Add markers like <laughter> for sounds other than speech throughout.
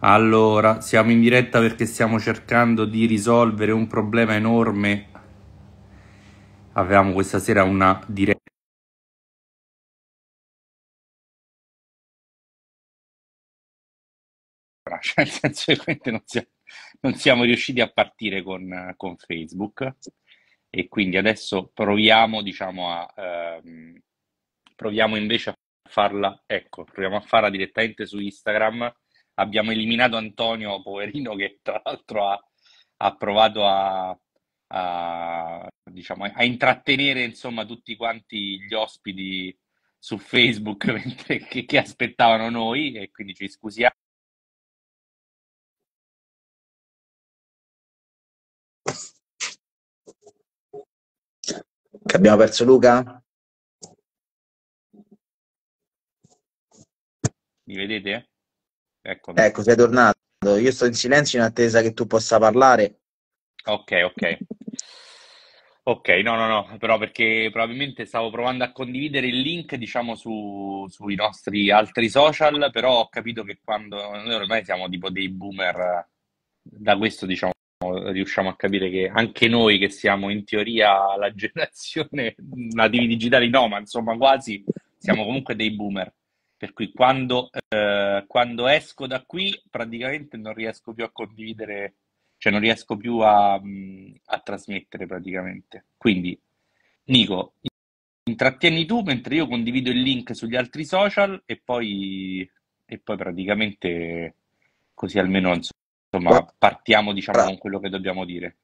Allora, siamo in diretta perché stiamo cercando di risolvere un problema enorme. Avevamo questa sera una diretta. Cioè, nel senso che non siamo, non siamo riusciti a partire con, con, Facebook e quindi adesso proviamo, diciamo, a, ehm, proviamo invece a farla, ecco, proviamo a farla direttamente su Instagram abbiamo eliminato Antonio, poverino, che tra l'altro ha, ha provato a, a, diciamo, a intrattenere insomma, tutti quanti gli ospiti su Facebook <laughs> mentre, che, che aspettavano noi e quindi ci scusiamo. Che abbiamo perso Luca? Mi vedete? Eccomi. Ecco, sei tornato. Io sto in silenzio in attesa che tu possa parlare. Ok, ok. Ok, no, no, no, però perché probabilmente stavo provando a condividere il link, diciamo, su, sui nostri altri social, però ho capito che quando noi ormai siamo tipo dei boomer, da questo, diciamo, riusciamo a capire che anche noi che siamo in teoria la <laughs> generazione nativi digitali, no, ma insomma quasi, siamo comunque dei boomer. Per cui quando, eh, quando esco da qui praticamente non riesco più a condividere, cioè non riesco più a, mm, a trasmettere praticamente. Quindi, Nico, intrattieni tu mentre io condivido il link sugli altri social e poi, e poi praticamente così almeno insomma partiamo diciamo con quello che dobbiamo dire.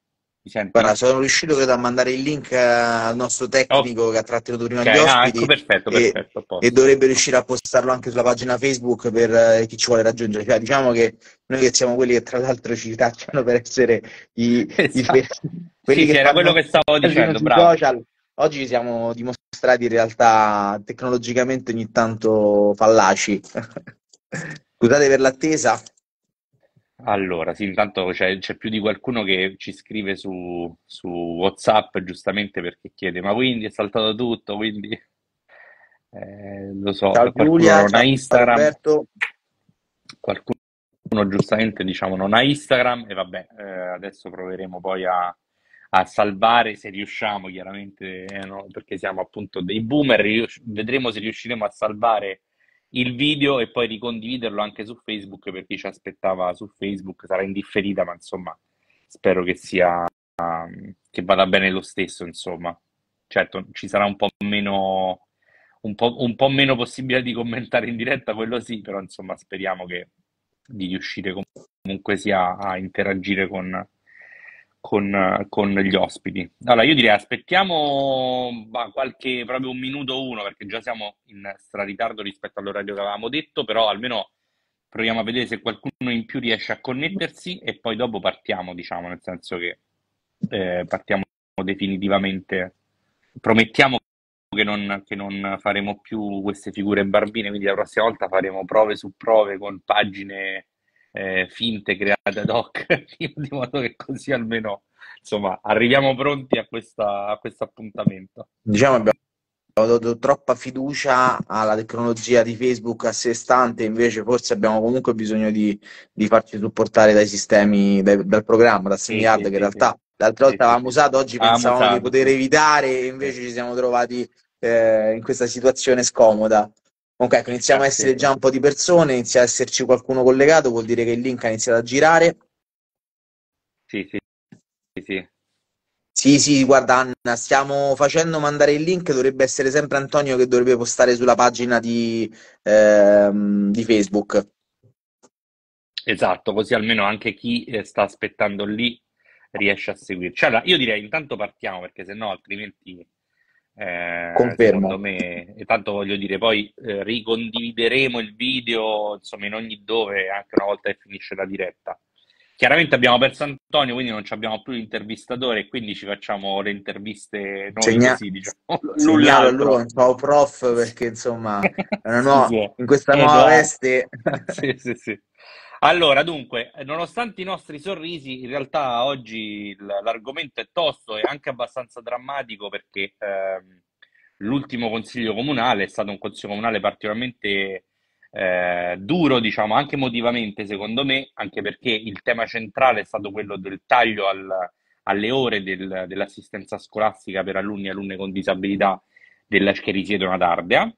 Guarda, sono riuscito credo, a mandare il link eh, al nostro tecnico oh. che ha trattenuto prima okay. gli ah, ospiti ah, ecco, perfetto, perfetto, e, e, dovrebbe riuscire a postarlo anche sulla pagina Facebook per eh, chi ci vuole raggiungere. Cioè, diciamo che noi che siamo quelli che tra l'altro ci tacciano per essere i, esatto. i <laughs> quelli sì, che era quello che stavo dicendo, social. Oggi ci siamo dimostrati in realtà tecnologicamente ogni tanto fallaci. <laughs> Scusate per l'attesa. Allora, sì, intanto c'è, c'è più di qualcuno che ci scrive su, su WhatsApp giustamente perché chiede: Ma quindi è saltato tutto? Quindi eh, lo so, ciao, qualcuno Giulia, non ciao, ha Instagram, Alberto. qualcuno giustamente diciamo non ha Instagram e vabbè, eh, adesso proveremo poi a, a, salvare se riusciamo, chiaramente, eh, no? perché siamo appunto dei boomer, rius- vedremo se riusciremo a salvare il video e poi ricondividerlo anche su Facebook per chi ci aspettava su Facebook, sarà indifferita, ma insomma spero che sia um, che vada bene lo stesso, insomma. Certo, ci sarà un po' meno un po', un po meno possibilità di commentare in diretta, quello sì, però insomma speriamo che di riuscire comunque sia a interagire con, con, con, gli ospiti. Allora, io direi aspettiamo bah, qualche, proprio un minuto uno, perché già siamo in straritardo rispetto all'orario che avevamo detto, però almeno proviamo a vedere se qualcuno in più riesce a connettersi e poi dopo partiamo, diciamo, nel senso che eh, partiamo definitivamente. Promettiamo che non, che non faremo più queste figure barbine, quindi la prossima volta faremo prove su prove con pagine eh, finte create ad hoc, <laughs> di modo che così almeno insomma, arriviamo pronti a, questa, a questo appuntamento. Diciamo abbiamo dato troppa fiducia alla tecnologia di Facebook a sé stante, invece forse abbiamo comunque bisogno di, di farci supportare dai sistemi, dai, dal programma, da SemiArt, sì, sì, che in realtà sì, l'altra volta avevamo usato, oggi ah, pensavamo usato. di poter evitare, e invece ci siamo trovati eh, in questa situazione scomoda. Comunque, ecco, iniziamo a essere già un po' di persone, inizia a esserci qualcuno collegato, vuol dire che il link ha iniziato a girare. Sì, sì, sì. Sì, sì, sì guarda Anna, stiamo facendo mandare il link, dovrebbe essere sempre Antonio che dovrebbe postare sulla pagina di, ehm, di Facebook. Esatto, così almeno anche chi eh, sta aspettando lì riesce a seguirci. Allora, io direi intanto partiamo perché se no altrimenti eh, Confermo. Secondo me, e tanto voglio dire, poi eh, ricondivideremo il video insomma in ogni dove, anche una volta che finisce la diretta. Chiaramente abbiamo perso Antonio, quindi non abbiamo più l'intervistatore e quindi ci facciamo le interviste noi Segna... così, diciamo. Segnalo allora, ciao prof, perché insomma, <laughs> nuova, sì, sì. in questa eh, nuova esatto. veste... <laughs> sì, sì, sì. Allora, dunque, nonostante i nostri sorrisi, in realtà oggi l'argomento è tosto e anche abbastanza drammatico perché ehm, l'ultimo consiglio comunale è stato un consiglio comunale particolarmente eh, duro, diciamo, anche emotivamente secondo me, anche perché il tema centrale è stato quello del taglio al, alle ore del, dell'assistenza scolastica per alunni e alunne con disabilità della, che risiedono ad Ardea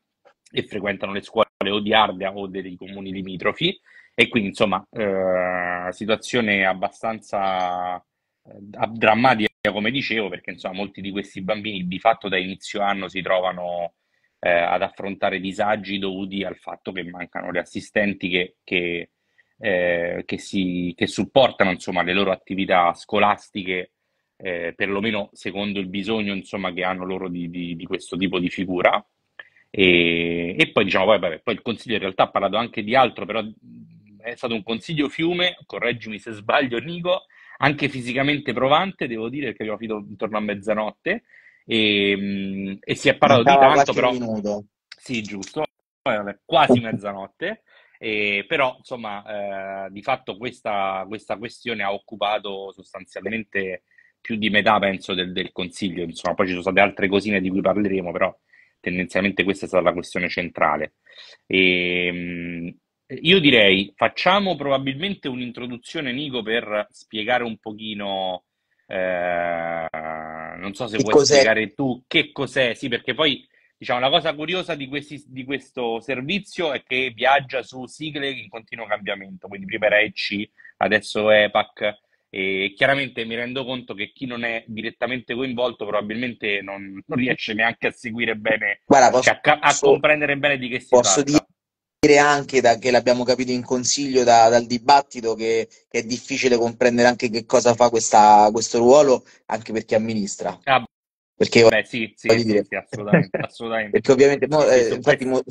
e frequentano le scuole o di Ardea o dei comuni limitrofi. E quindi, insomma, eh, situazione abbastanza eh, drammatica, come dicevo, perché insomma, molti di questi bambini di fatto da inizio anno si trovano eh, ad affrontare disagi dovuti al fatto che mancano le assistenti che, che, eh, che, si, che supportano insomma, le loro attività scolastiche, eh, perlomeno secondo il bisogno insomma, che hanno loro di, di, di questo tipo di figura. E, e, poi diciamo, vabbè, poi il Consiglio in realtà ha parlato anche di altro, però è stato un consiglio fiume, correggimi se sbaglio Nico, anche fisicamente provante, devo dire, perché abbiamo finito intorno a mezzanotte e, ehm, e si è parlato di tanto, però... Minuto. Sì, giusto, quasi <laughs> mezzanotte. Eh, però insomma eh, di fatto questa, questa, questione ha occupato sostanzialmente più di metà penso del, del, consiglio insomma poi ci sono state altre cosine di cui parleremo però tendenzialmente questa è stata la questione centrale e, ehm, io direi, facciamo probabilmente un'introduzione, Nico, per spiegare un pochino, eh, non so se che vuoi cos'è? spiegare tu che cos'è, sì, perché poi, diciamo, la cosa curiosa di, questi, di questo servizio è che viaggia su sigle in continuo cambiamento, quindi prima era EC, adesso è EPAC, e chiaramente mi rendo conto che chi non è direttamente coinvolto probabilmente non, non riesce neanche a seguire bene, Guarda, cioè, posso, a, a, comprendere bene di che si posso tratta. Dire anche da, che l'abbiamo capito in consiglio da, dal dibattito che, che, è difficile comprendere anche che cosa fa questa, questo ruolo anche per chi amministra. Ah, perché, beh, sì, sì, sì, sì assolutamente, assolutamente. perché ovviamente mo, eh, infatti, mo,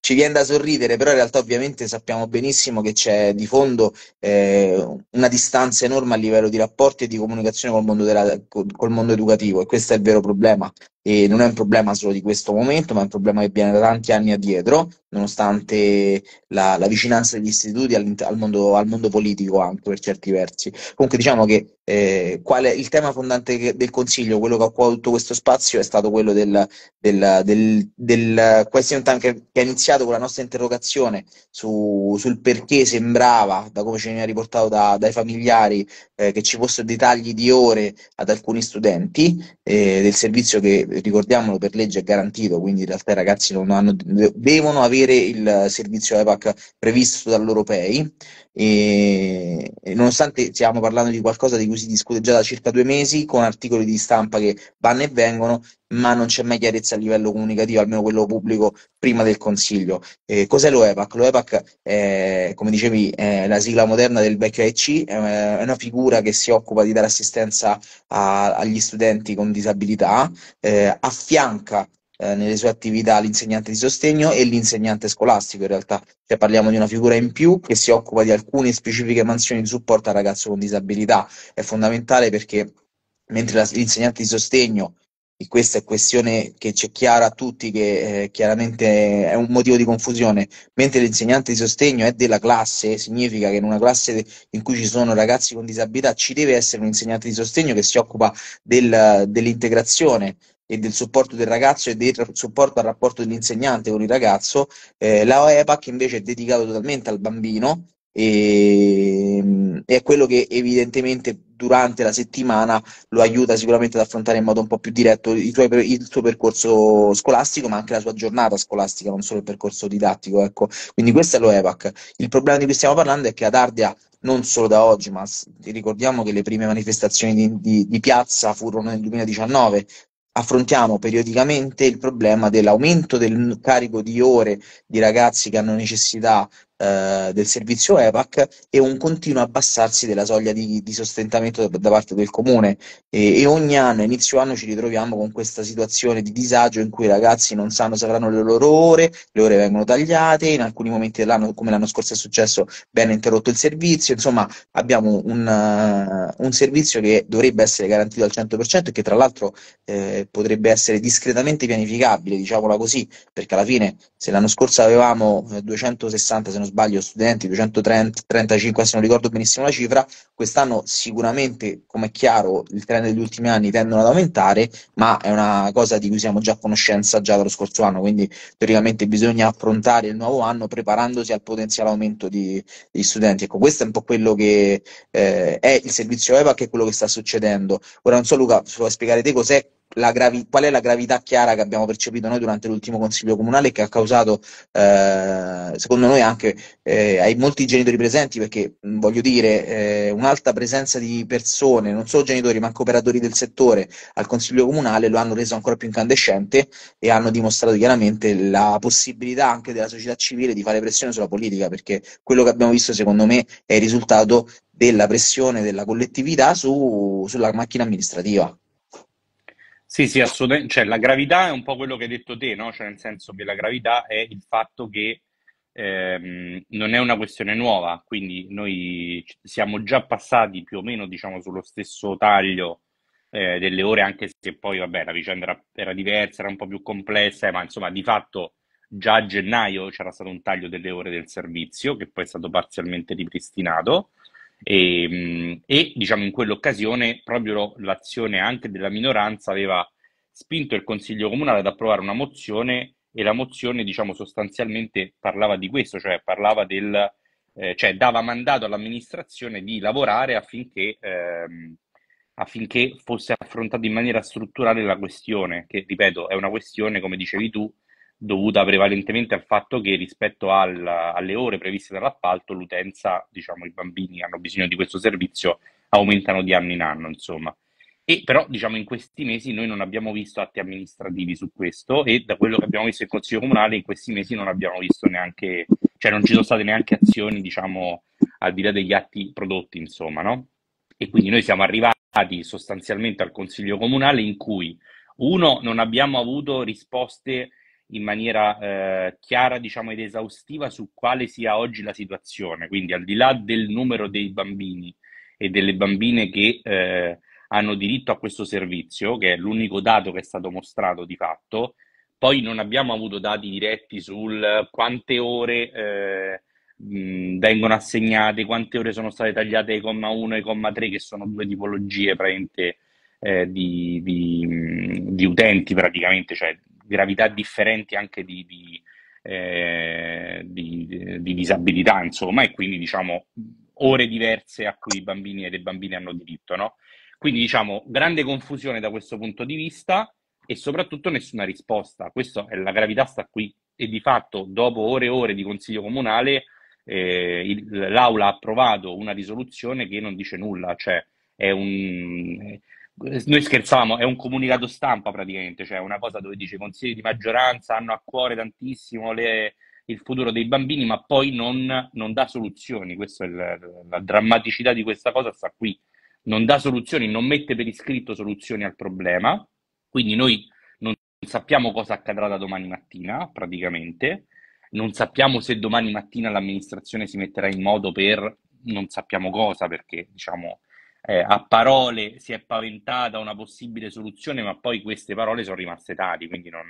ci viene da sorridere, però in realtà ovviamente sappiamo benissimo che c'è di fondo eh, una distanza enorme a livello di rapporti e di comunicazione col mondo, della, col mondo educativo e questo è il vero problema e non è un problema solo di questo momento, ma è un problema che viene da tanti anni addietro, nonostante la, la vicinanza degli istituti al mondo, al mondo, politico anche per certi versi. Comunque diciamo che eh, quale, il tema fondante del Consiglio, quello che ha occupato tutto questo spazio, è stato quello del, del, del, del question time che, che, iniziato con la nostra interrogazione su, sul perché sembrava, da come ci veniva riportato da, dai familiari, eh, che ci fossero dei tagli di ore ad alcuni studenti eh, del servizio che ricordiamolo per legge è garantito, quindi in realtà i ragazzi hanno, devono avere il eh, servizio EPAC previsto dall'Europei, e, e nonostante stiamo parlando di qualcosa di cui si discute già da circa due mesi, con articoli di stampa che vanno e vengono, ma non c'è mai chiarezza a livello comunicativo, almeno quello pubblico, prima del Consiglio. Eh, cos'è l'OEPAC? L'OEPAC, è, come dicevi, è la sigla moderna del vecchio AEC, è una figura che si occupa di dare assistenza a, agli studenti con disabilità, eh, affianca eh, nelle sue attività l'insegnante di sostegno e l'insegnante scolastico in realtà, cioè parliamo di una figura in più che si occupa di alcune specifiche mansioni di supporto al ragazzo con disabilità, è fondamentale perché mentre la, l'insegnante di sostegno e questa è questione che c'è chiara a tutti, che eh, chiaramente è un motivo di confusione. Mentre l'insegnante di sostegno è della classe, significa che in una classe in cui ci sono ragazzi con disabilità ci deve essere un insegnante di sostegno che si occupa del, dell'integrazione e del supporto del ragazzo e del supporto al rapporto dell'insegnante con il ragazzo, eh, la OEPAC invece è dedicata totalmente al bambino ehm, e, è quello che evidentemente durante la settimana lo aiuta sicuramente ad affrontare in modo un po' più diretto il, tuo, il suo percorso scolastico, ma anche la sua giornata scolastica, non solo il percorso didattico. Ecco. Quindi questo è lo EPAC. Il problema di cui stiamo parlando è che a Tardia non solo da oggi, ma ricordiamo che le prime manifestazioni di, di, di piazza furono nel 2019, affrontiamo periodicamente il problema dell'aumento del carico di ore di ragazzi che hanno necessità eh, del servizio EPAC e un continuo abbassarsi della soglia di, di sostentamento da, da, parte del comune e, e, ogni anno, inizio anno, ci ritroviamo con questa situazione di disagio in cui i ragazzi non sanno se avranno le loro ore, le ore vengono tagliate, in alcuni momenti dell'anno, come l'anno scorso è successo, viene interrotto il servizio, insomma abbiamo un, uh, un servizio che dovrebbe essere garantito al 100% e che tra l'altro eh, potrebbe essere discretamente pianificabile, diciamola così, perché alla fine se l'anno scorso avevamo 260, eh, se non non sbaglio studenti, 235 se non ricordo benissimo la cifra, quest'anno sicuramente, come è chiaro, il trend degli ultimi anni tendono ad aumentare, ma è una cosa di cui siamo già a conoscenza già dallo scorso anno, quindi teoricamente bisogna affrontare il nuovo anno preparandosi al potenziale aumento di, degli studenti. Ecco, questo è un po' quello che eh, è il servizio EVA, che è quello che sta succedendo. Ora non so Luca, se vuoi spiegare te cos'è gravi, qual è la gravità chiara che abbiamo percepito noi durante l'ultimo consiglio comunale che ha causato, eh, secondo noi, anche eh, ai molti genitori presenti, perché voglio dire, eh, un'alta presenza di persone, non solo genitori, ma anche operatori del settore al consiglio comunale lo hanno reso ancora più incandescente e hanno dimostrato chiaramente la possibilità anche della società civile di fare pressione sulla politica, perché quello che abbiamo visto, secondo me, è il risultato della pressione della collettività su, sulla macchina amministrativa. Sì, sì, assolutamente. Cioè, la gravità è un po' quello che hai detto te, no? Cioè, nel senso che la gravità è il fatto che ehm, non è una questione nuova, quindi noi siamo già passati più o meno, diciamo, sullo stesso taglio eh, delle ore, anche se poi, vabbè, la vicenda era, era diversa, era un po' più complessa, eh, ma insomma, di fatto già a gennaio c'era stato un taglio delle ore del servizio, che poi è stato parzialmente ripristinato. E, ehm, e diciamo in quell'occasione proprio l'azione anche della minoranza aveva spinto il Consiglio Comunale ad approvare una mozione e la mozione diciamo sostanzialmente parlava di questo, cioè parlava del, eh, cioè dava mandato all'amministrazione di lavorare affinché, ehm, affinché fosse affrontata in maniera strutturale la questione, che ripeto è una questione, come dicevi tu, dovuta prevalentemente al fatto che rispetto al, alle ore previste dall'appalto l'utenza, diciamo i bambini che hanno bisogno di questo servizio aumentano di anno in anno, insomma. E però diciamo in questi mesi noi non abbiamo visto atti amministrativi su questo e da quello che abbiamo visto in Consiglio Comunale in questi mesi non abbiamo visto neanche, cioè non ci sono state neanche azioni, diciamo, al di là degli atti prodotti, insomma, no? E quindi noi siamo arrivati sostanzialmente al Consiglio Comunale in cui uno non abbiamo avuto risposte in maniera eh, chiara diciamo, ed esaustiva su quale sia oggi la situazione. Quindi al di là del numero dei bambini e delle bambine che eh, hanno diritto a questo servizio, che è l'unico dato che è stato mostrato di fatto, poi non abbiamo avuto dati diretti sul quante ore eh, mh, vengono assegnate, quante ore sono state tagliate ai comma 1 e comma 3, che sono due tipologie praticamente eh, di, di, di, utenti praticamente, cioè gravità differenti anche di, di, eh, di, di, disabilità, insomma, e quindi diciamo ore diverse a cui i bambini e le bambine hanno diritto, no? Quindi diciamo grande confusione da questo punto di vista e soprattutto nessuna risposta. Questa è la gravità sta qui e di fatto dopo ore e ore di consiglio comunale eh, il, l'Aula ha approvato una risoluzione che non dice nulla, cioè è un, noi scherzavamo, è un comunicato stampa praticamente, cioè una cosa dove dice i consigli di maggioranza hanno a cuore tantissimo le, il futuro dei bambini, ma poi non, non dà soluzioni. Questa è la, la, drammaticità di questa cosa sta qui. Non dà soluzioni, non mette per iscritto soluzioni al problema, quindi noi non sappiamo cosa accadrà da domani mattina, praticamente. Non sappiamo se domani mattina l'amministrazione si metterà in modo per non sappiamo cosa, perché diciamo eh, a parole si è paventata una possibile soluzione, ma poi queste parole sono rimaste tali, quindi non,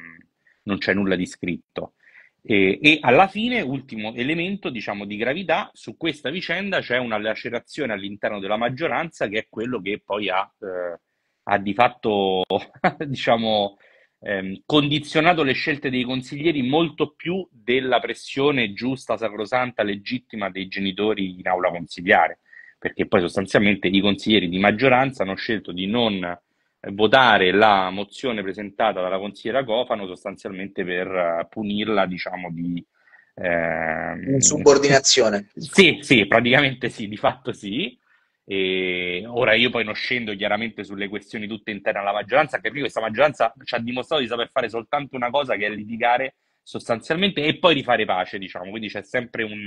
non c'è nulla di scritto. E, e, alla fine, ultimo elemento diciamo, di gravità, su questa vicenda c'è una lacerazione all'interno della maggioranza che è quello che poi ha, eh, ha di fatto <laughs> diciamo, ehm, condizionato le scelte dei consiglieri molto più della pressione giusta, sacrosanta, legittima dei genitori in aula consigliare perché poi sostanzialmente i consiglieri di maggioranza hanno scelto di non eh, votare la mozione presentata dalla consigliera Cofano sostanzialmente per eh, punirla, diciamo, di... Eh, Insubordinazione. Sì, sì, praticamente sì, di fatto sì. E ora io poi non scendo chiaramente sulle questioni tutte interne alla maggioranza, perché questa maggioranza ci ha dimostrato di saper fare soltanto una cosa che è litigare sostanzialmente e poi di fare pace, diciamo, quindi c'è sempre un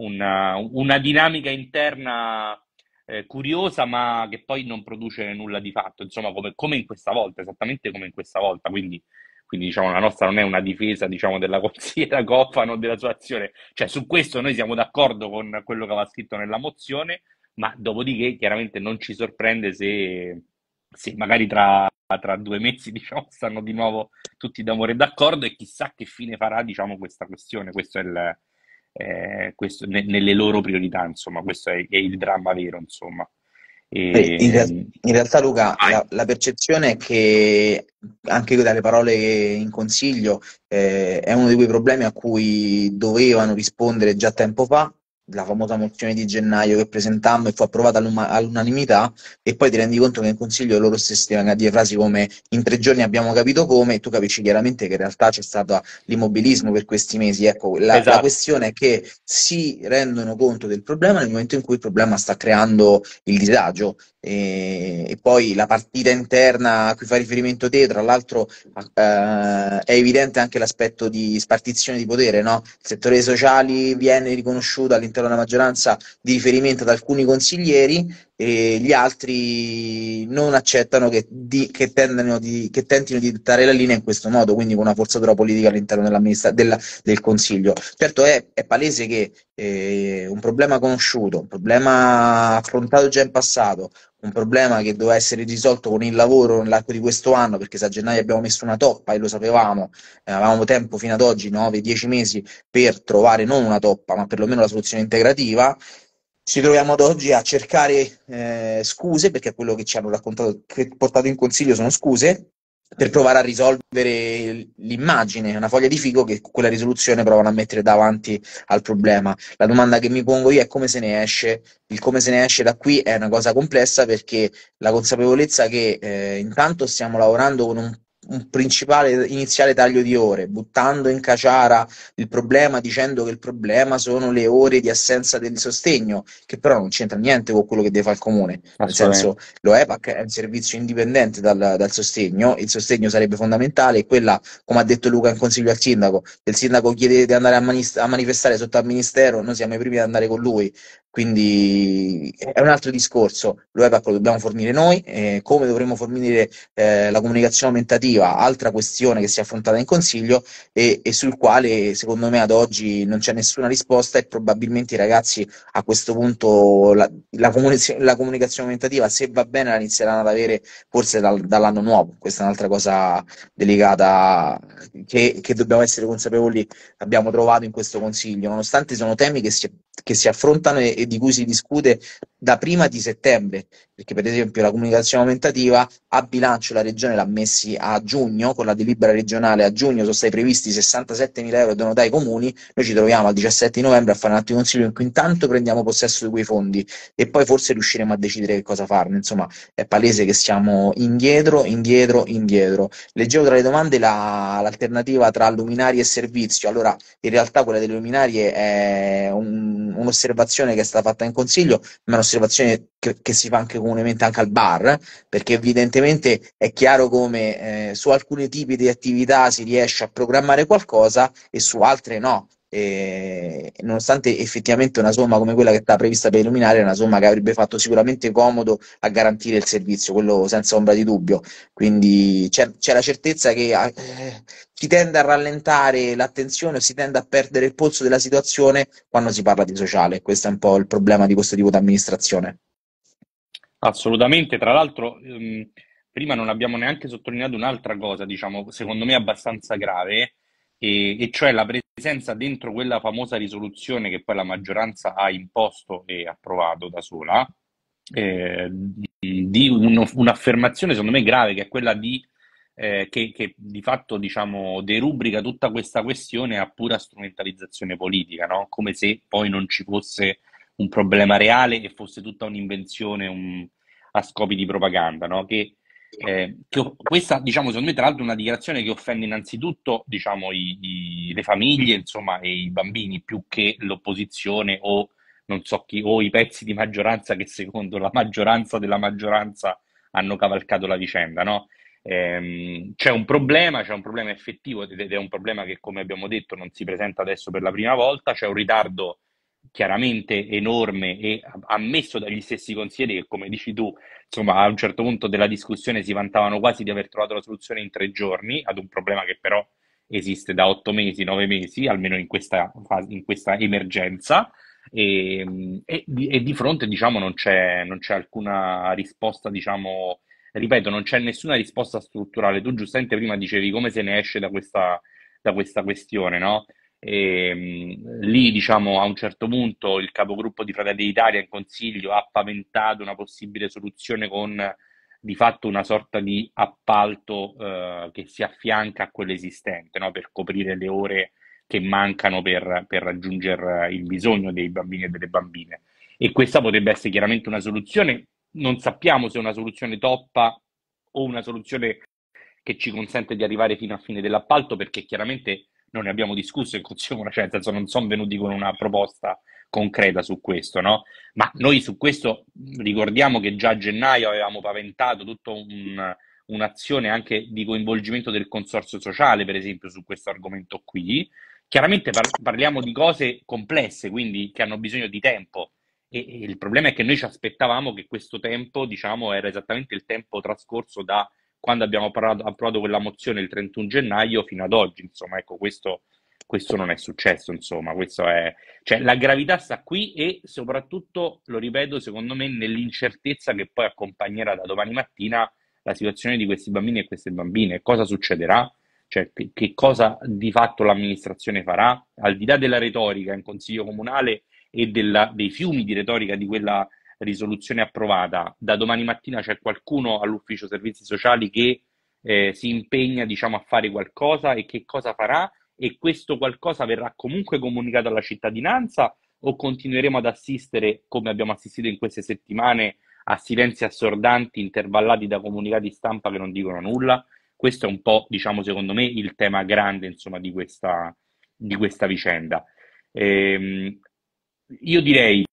una, uh, una dinamica interna eh, curiosa, ma che poi non produce nulla di fatto, insomma, come, come in questa volta, esattamente come in questa volta. Quindi, quindi diciamo, la nostra non è una difesa diciamo, della consigliera Coffano o della sua azione. Cioè, su questo noi siamo d'accordo con quello che aveva scritto nella mozione, ma dopodiché chiaramente non ci sorprende se, se magari tra, tra, due mesi <laughs> diciamo, stanno di nuovo tutti d'amore d'accordo e chissà che fine farà diciamo, questa questione. Questo è il, eh, questo, ne, nelle loro priorità, insomma, questo è, è il dramma vero, insomma. E... In, realtà, ehm, in, realtà, Luca, la, la, percezione è che anche dalle parole in consiglio eh, è uno di quei problemi a cui dovevano rispondere già tempo fa, la famosa mozione di gennaio che presentammo e fu approvata all'unanimità e poi ti rendi conto che in consiglio loro stessi vengono a dire frasi come in tre giorni abbiamo capito come e tu capisci chiaramente che in realtà c'è stato l'immobilismo per questi mesi ecco la, esatto. la, questione è che si rendono conto del problema nel momento in cui il problema sta creando il disagio e, e poi la partita interna a cui fa riferimento te tra l'altro eh, è evidente anche l'aspetto di spartizione di potere no? il settore sociali viene riconosciuto all'interno all'interno della maggioranza di riferimento ad alcuni consiglieri, e gli altri non accettano che, di, che, tendano di, che tentino di dettare la linea in questo modo, quindi con una forzatura politica all'interno della, del Consiglio. Certo è, è palese che eh, un problema conosciuto, un problema affrontato già in passato, un problema che doveva essere risolto con il lavoro nell'arco di questo anno, perché se a gennaio abbiamo messo una toppa e lo sapevamo, eh, avevamo tempo fino ad oggi, 9-10 mesi, per trovare non una toppa, ma perlomeno la soluzione integrativa, ci troviamo ad oggi a cercare eh, scuse, perché quello che ci hanno raccontato, che portato in consiglio sono scuse, per provare a risolvere l'immagine, una foglia di figo che quella risoluzione provano a mettere davanti al problema. La domanda che mi pongo io è come se ne esce. Il come se ne esce da qui è una cosa complessa perché la consapevolezza che eh, intanto stiamo lavorando con un un principale iniziale taglio di ore, buttando in caciara il problema dicendo che il problema sono le ore di assenza del sostegno, che però non c'entra niente con quello che deve fare il comune. Nel senso, lo EPAC è un servizio indipendente dal, dal sostegno, il sostegno sarebbe fondamentale e quella, come ha detto Luca in consiglio al sindaco, se il sindaco chiede di andare a, manif- a manifestare sotto al ministero, noi siamo i primi ad andare con lui, quindi è un altro discorso, lo EPAC lo dobbiamo fornire noi, eh, come dovremmo fornire eh, la comunicazione aumentativa, altra questione che si è affrontata in Consiglio e, e, sul quale secondo me ad oggi non c'è nessuna risposta e probabilmente i ragazzi a questo punto la, la, comunic- la comunicazione aumentativa se va bene la inizieranno ad avere forse dal, dall'anno nuovo, questa è un'altra cosa delicata che, che dobbiamo essere consapevoli abbiamo trovato in questo Consiglio, nonostante sono temi che si che si affrontano e, e, di cui si discute da prima di settembre, perché per esempio la comunicazione aumentativa a bilancio la regione l'ha messi a giugno, con la delibera regionale a giugno sono stati previsti 67 mila euro donati ai comuni, noi ci troviamo al 17 novembre a fare un altro consiglio in cui intanto prendiamo possesso di quei fondi e poi forse riusciremo a decidere che cosa farne, insomma è palese che siamo indietro, indietro, indietro. Leggevo tra le domande la, l'alternativa tra luminari e servizio, allora in realtà quella delle luminarie è un un'osservazione che è stata fatta in consiglio, ma un'osservazione che, che, si fa anche comunemente anche al bar, perché evidentemente è chiaro come eh, su alcuni tipi di attività si riesce a programmare qualcosa e su altre no e nonostante effettivamente una somma come quella che sta prevista per illuminare è una somma che avrebbe fatto sicuramente comodo a garantire il servizio, quello senza ombra di dubbio. Quindi c'è, c'è la certezza che eh, si tende a rallentare l'attenzione o si tende a perdere il polso della situazione quando si parla di sociale. Questo è un po' il problema di questo tipo di amministrazione. Assolutamente, tra l'altro ehm, prima non abbiamo neanche sottolineato un'altra cosa, diciamo, secondo me abbastanza grave e, e, cioè la presenza dentro quella famosa risoluzione che poi la maggioranza ha imposto e approvato da sola, eh, di un, un'affermazione secondo me grave che è quella di, eh, che, che, di fatto diciamo, derubrica tutta questa questione a pura strumentalizzazione politica, no? come se poi non ci fosse un problema reale e fosse tutta un'invenzione un, a scopi di propaganda, no? che eh, che, questa, diciamo, secondo me, tra l'altro, è una dichiarazione che offende innanzitutto diciamo, i, i, le famiglie insomma, e i bambini più che l'opposizione o, so chi, o i pezzi di maggioranza che, secondo la maggioranza della maggioranza, hanno cavalcato la vicenda. No? Ehm, c'è un problema, c'è un problema effettivo ed è un problema che, come abbiamo detto, non si presenta adesso per la prima volta. C'è un ritardo chiaramente enorme e ammesso dagli stessi consiglieri che, come dici tu, insomma, a un certo punto della discussione si vantavano quasi di aver trovato la soluzione in tre giorni ad un problema che però esiste da otto mesi, nove mesi, almeno in questa, fase, in questa emergenza. Ehm, e, e, e, di fronte, diciamo, non c'è, non c'è alcuna risposta, diciamo, ripeto, non c'è nessuna risposta strutturale. Tu giustamente prima dicevi come se ne esce da questa, da questa questione, no? E, ehm, mh, lì, diciamo, a un certo punto il capogruppo di Fratelli d'Italia in Consiglio ha paventato una possibile soluzione con di fatto una sorta di appalto eh, che si affianca a quello esistente no? per coprire le ore che mancano per, per, raggiungere il bisogno dei bambini e delle bambine. E questa potrebbe essere chiaramente una soluzione, non sappiamo se è una soluzione toppa o una soluzione che ci consente di arrivare fino a fine dell'appalto, perché chiaramente non ne abbiamo discusso in Consiglio cioè, nel senso non sono venuti con una proposta concreta su questo, no? Ma noi su questo ricordiamo che già a gennaio avevamo paventato tutta un, un'azione anche di coinvolgimento del consorzio sociale, per esempio, su questo argomento qui. Chiaramente par- parliamo di cose complesse, quindi che hanno bisogno di tempo. E, e il problema è che noi ci aspettavamo che questo tempo, diciamo, era esattamente il tempo trascorso da quando abbiamo parlato, approvato quella mozione il 31 gennaio fino ad oggi, insomma, ecco, questo, questo non è successo, insomma, è, cioè, la gravità sta qui e soprattutto, lo ripeto, secondo me, nell'incertezza che poi accompagnerà da domani mattina la situazione di questi bambini e queste bambine, cosa succederà, cioè, che, che cosa di fatto l'amministrazione farà, al di là della retorica in consiglio comunale e della, dei fiumi di retorica di quella risoluzione approvata, da domani mattina c'è qualcuno all'ufficio servizi sociali che eh, si impegna diciamo, a fare qualcosa e che cosa farà e questo qualcosa verrà comunque comunicato alla cittadinanza o continueremo ad assistere, come abbiamo assistito in queste settimane, a silenzi assordanti intervallati da comunicati stampa che non dicono nulla? Questo è un po', diciamo, secondo me, il tema grande insomma, di, questa, di questa vicenda. Ehm, io direi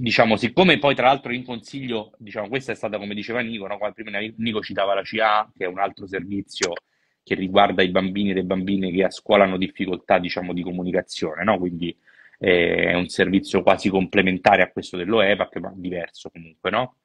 diciamo, siccome poi tra l'altro in consiglio, diciamo, questa è stata come diceva Nico, no? Quando prima Nico citava la CA, che è un altro servizio che riguarda i bambini e le bambine che a scuola hanno difficoltà, diciamo, di comunicazione, no? Quindi eh, è un servizio quasi complementare a questo dell'OEPAC, ma diverso comunque, no?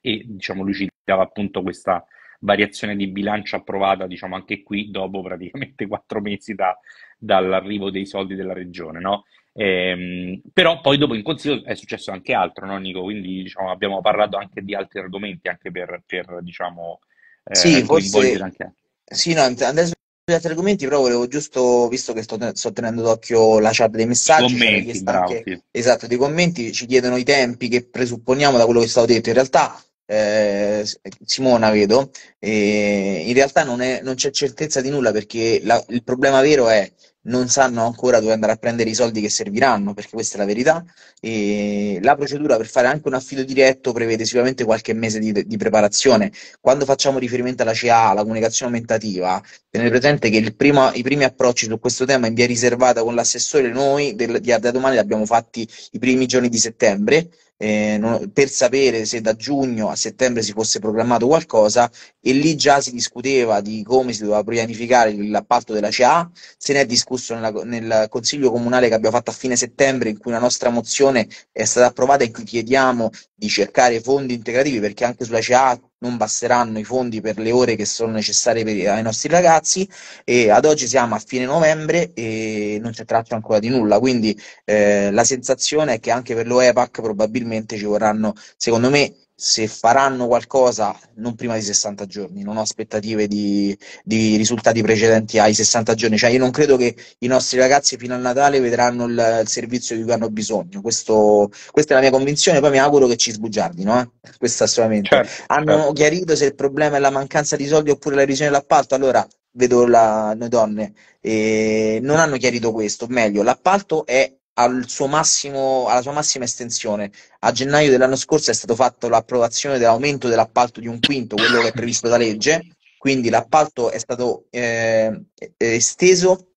E, diciamo, lui citava appunto questa variazione di bilancio approvata, diciamo, anche qui dopo praticamente <laughs> quattro mesi da, dall'arrivo dei soldi della regione, no? Ehm, però poi dopo in consiglio è successo anche altro, no, Nico? Quindi diciamo, abbiamo parlato anche di altri argomenti, anche per, per diciamo, eh, sì, forse... anche... Sì, no, adesso gli altri argomenti, però volevo giusto, visto che sto, ten- sto tenendo d'occhio la chat dei messaggi, commenti, bravo, anche, sì. esatto, dei commenti, ci chiedono i tempi che presupponiamo da quello che è stato detto. In realtà, eh, Simona, vedo, eh, in realtà non, è, non, c'è certezza di nulla perché la, il problema vero è non sanno ancora dove andare a prendere i soldi che serviranno, perché questa è la verità. E la procedura per fare anche un affido diretto prevede sicuramente qualche mese di, di preparazione. Quando facciamo riferimento alla CA, alla comunicazione aumentativa, tenete presente che primo, i primi approcci su questo tema in via riservata con l'assessore noi del, di Arda Domani li abbiamo fatti i primi giorni di settembre eh, non, per sapere se da giugno a settembre si fosse programmato qualcosa e lì già si discuteva di come si doveva pianificare l'appalto della CA, se ne è discusso nella, nel Consiglio Comunale che abbiamo fatto a fine settembre in cui una nostra mozione è stata approvata e in cui chiediamo di cercare fondi integrativi perché anche sulla CA non basteranno i fondi per le ore che sono necessarie per, ai nostri ragazzi e ad oggi siamo a fine novembre e non c'è traccia ancora di nulla, quindi eh, la sensazione è che anche per l'OEPAC probabilmente ci vorranno, secondo me, se faranno qualcosa non prima di 60 giorni, non ho aspettative di, di, risultati precedenti ai 60 giorni, cioè io non credo che i nostri ragazzi fino a Natale vedranno il, il servizio di cui hanno bisogno, Questo, questa è la mia convinzione, poi mi auguro che ci sbugiardino, eh? questo assolutamente. Certo, hanno certo. chiarito se il problema è la mancanza di soldi oppure la revisione dell'appalto, allora vedo la, noi donne, eh, non hanno chiarito questo, meglio, l'appalto è al suo massimo, alla sua massima estensione. A gennaio dell'anno scorso è stata fatta l'approvazione dell'aumento dell'appalto di un quinto, quello che è previsto da legge, quindi l'appalto è stato eh, esteso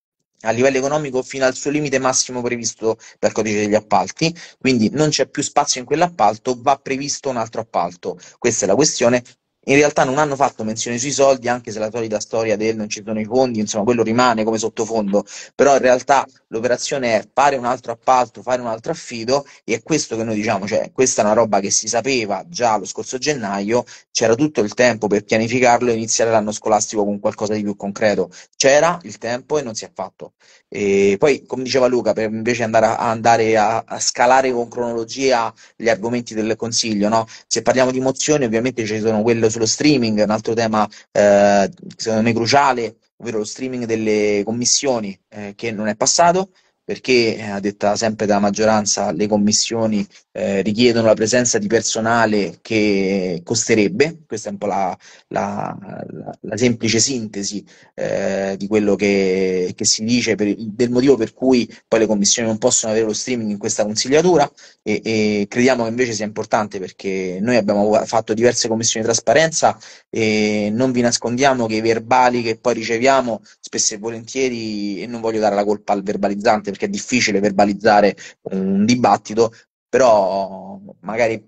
a livello economico fino al suo limite massimo previsto dal codice degli appalti, quindi non c'è più spazio in quell'appalto, va previsto un altro appalto. Questa è la questione in realtà non hanno fatto menzione sui soldi, anche se la solita storia del non ci sono i fondi, insomma, quello rimane come sottofondo, però in realtà l'operazione è fare un altro appalto, fare un altro affido e è questo che noi diciamo, cioè questa è una roba che si sapeva già lo scorso gennaio, c'era tutto il tempo per pianificarlo e iniziare l'anno scolastico con qualcosa di più concreto, c'era il tempo e non si è fatto. E poi, come diceva Luca, per invece andare a, andare a, a scalare con cronologia gli argomenti del Consiglio, no? se parliamo di mozioni ovviamente ci sono quelle sullo streaming, un altro tema eh, secondo me cruciale, ovvero lo streaming delle commissioni eh, che non è passato perché, eh, a detta sempre dalla maggioranza, le commissioni eh, richiedono la presenza di personale che costerebbe, questa è un po' la, la, la, la semplice sintesi eh, di quello che, che si dice, per, del motivo per cui poi le commissioni non possono avere lo streaming in questa consigliatura e, e crediamo che invece sia importante perché noi abbiamo fatto diverse commissioni di trasparenza e non vi nascondiamo che i verbali che poi riceviamo spesso e volentieri, e non voglio dare la colpa al verbalizzante, perché è difficile verbalizzare un dibattito, però magari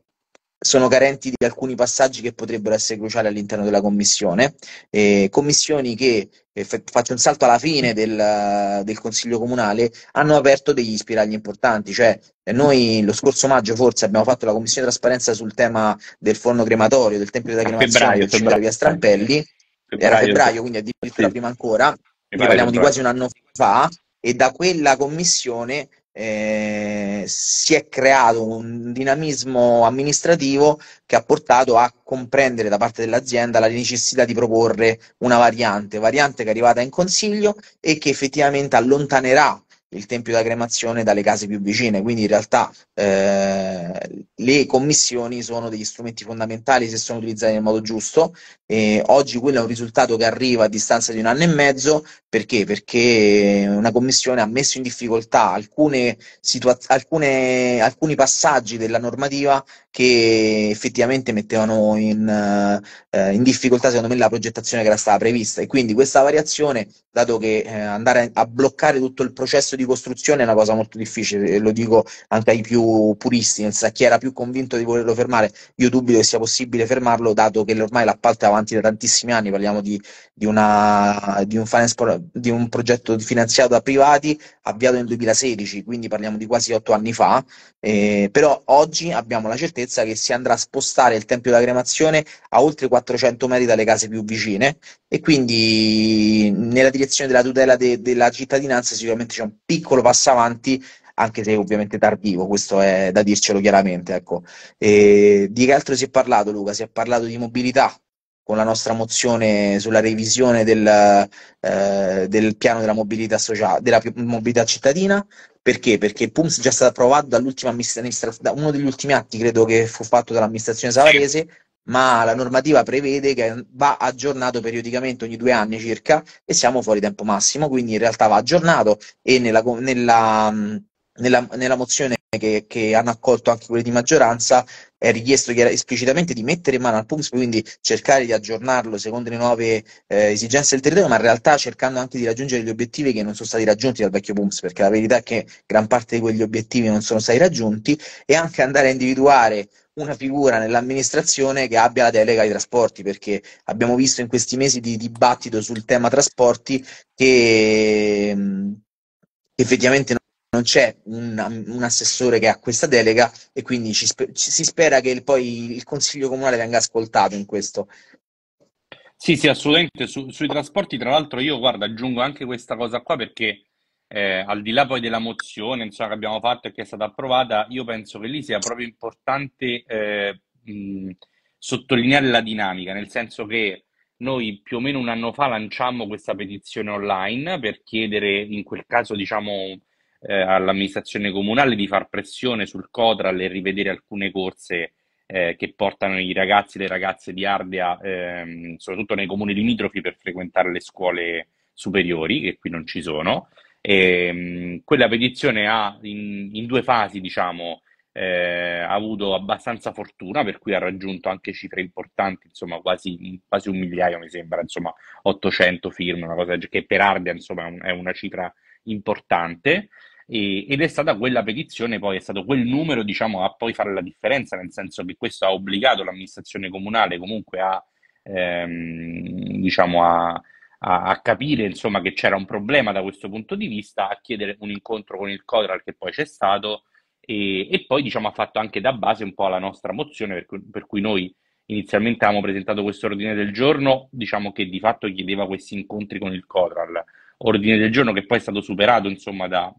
sono carenti di alcuni passaggi che potrebbero essere cruciali all'interno della commissione, eh, commissioni che, eh, faccio un salto alla fine del, del, Consiglio Comunale, hanno aperto degli spiragli importanti, cioè eh, noi lo scorso maggio forse abbiamo fatto la commissione di trasparenza sul tema del forno crematorio, del tempio della cremazione, febbraio, via Strampelli, febbraio, era febbraio, quindi addirittura sì. prima ancora, quindi parliamo di quasi un anno fa, e da quella commissione eh, si è creato un dinamismo amministrativo che ha portato a comprendere da parte dell'azienda la necessità di proporre una variante, variante che è arrivata in consiglio e che effettivamente allontanerà il tempio della cremazione dalle case più vicine, quindi in realtà eh, le commissioni sono degli strumenti fondamentali se sono utilizzati nel modo giusto. E oggi quello è un risultato che arriva a distanza di un anno e mezzo perché? Perché una commissione ha messo in difficoltà alcune situa- alcune, alcuni passaggi della normativa che effettivamente mettevano in, eh, in, difficoltà, secondo me, la progettazione che era stata prevista. E quindi questa variazione, dato che eh, andare a bloccare tutto il processo di costruzione è una cosa molto difficile, lo dico anche ai più puristi, nel chi era più convinto di volerlo fermare, io dubito che sia possibile fermarlo, dato che ormai l'appalto è avanti da tantissimi anni, parliamo di, di, una, di, un, finance, di un progetto finanziato da privati avviato nel 2016, quindi parliamo di quasi otto anni fa, eh, però oggi abbiamo la certezza che si andrà a spostare il tempio della cremazione a oltre 400 metri dalle case più vicine e quindi nella direzione della tutela de- della cittadinanza sicuramente c'è un piccolo passo avanti, anche se ovviamente tardivo, questo è da dircelo chiaramente. Ecco. E di che altro si è parlato, Luca? Si è parlato di mobilità con la nostra mozione sulla revisione del, eh, del piano della mobilità, sociale, della mobilità cittadina, perché? Perché il PUMS è già stato approvato dall'ultima amministrazione, da uno degli ultimi atti credo che fu fatto dall'amministrazione savarese, ma la normativa prevede che va aggiornato periodicamente ogni due anni circa e siamo fuori tempo massimo, quindi in realtà va aggiornato e nella, nella, mm, nella, nella mozione che, che, hanno accolto anche quelli di maggioranza è richiesto esplicitamente di mettere in mano al PUMS, quindi cercare di aggiornarlo secondo le nuove eh, esigenze del territorio, ma in realtà cercando anche di raggiungere gli obiettivi che non sono stati raggiunti dal vecchio PUMS, perché la verità è che gran parte di quegli obiettivi non sono stati raggiunti, e anche andare a individuare una figura nell'amministrazione che abbia la delega ai trasporti, perché abbiamo visto in questi mesi di dibattito sul tema trasporti che mm, effettivamente non c'è un, un assessore che ha questa delega e quindi ci, ci, si spera che il, poi il Consiglio Comunale venga ascoltato in questo. Sì, sì, assolutamente. Su, sui trasporti, tra l'altro, io guarda, aggiungo anche questa cosa qua perché eh, al di là poi della mozione insomma, che abbiamo fatto e che è stata approvata, io penso che lì sia proprio importante eh, mh, sottolineare la dinamica, nel senso che noi più o meno un anno fa lanciamo questa petizione online per chiedere, in quel caso, diciamo, eh, all'amministrazione comunale di far pressione sul COTRAL e rivedere alcune corse eh, che portano i ragazzi e le ragazze di Ardea, ehm, soprattutto nei comuni limitrofi, per frequentare le scuole superiori, che qui non ci sono. E, ehm, quella petizione ha in, in due fasi, diciamo, eh, ha avuto abbastanza fortuna, per cui ha raggiunto anche cifre importanti, insomma, quasi, quasi un migliaio, mi sembra, insomma, 800 firme, una cosa che per Ardea, insomma, è una cifra importante. E, ed è stata quella petizione, poi è stato quel numero, diciamo, a poi fare la differenza, nel senso che questo ha obbligato l'amministrazione comunale comunque a, ehm, diciamo, a a, a capire insomma, che c'era un problema da questo punto di vista, a chiedere un incontro con il Codral che poi c'è stato e, e poi diciamo, ha fatto anche da base un po' la nostra mozione per cui, per cui noi inizialmente avevamo presentato questo ordine del giorno, diciamo che di fatto chiedeva questi incontri con il Codral, ordine del giorno che poi è stato superato insomma, da,